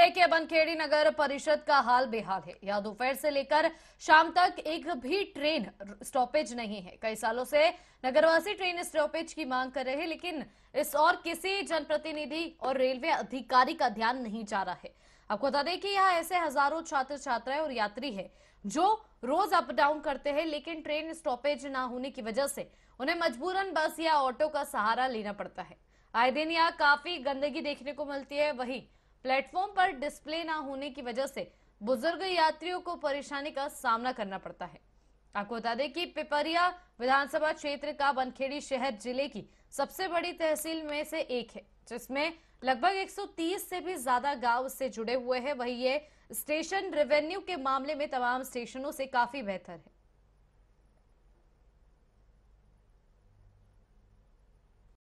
है कि अब नगर परिषद का हाल बेहाल है यहां दोपहर से लेकर शाम तक एक भी ट्रेन स्टॉपेज नहीं है कई सालों से नगरवासी ट्रेन स्टॉपेज की मांग कर रहे हैं लेकिन इस और किसी जनप्रतिनिधि और रेलवे अधिकारी का ध्यान नहीं जा रहा है आपको बता दें कि यहाँ ऐसे हजारों छात्र छात्राएं और यात्री है जो रोज अप डाउन करते हैं लेकिन ट्रेन स्टॉपेज ना होने की वजह से उन्हें मजबूरन बस या ऑटो का सहारा लेना पड़ता है आए दिन यहाँ काफी गंदगी देखने को मिलती है वहीं प्लेटफॉर्म पर डिस्प्ले ना होने की वजह से बुजुर्ग यात्रियों को परेशानी का सामना करना पड़ता है आपको बता दें कि पिपरिया विधानसभा क्षेत्र का बनखेड़ी शहर जिले की सबसे बड़ी तहसील में से एक है जिसमें लगभग 130 से भी ज्यादा गांव से जुड़े हुए हैं वहीं ये स्टेशन रेवेन्यू के मामले में तमाम स्टेशनों से काफी बेहतर है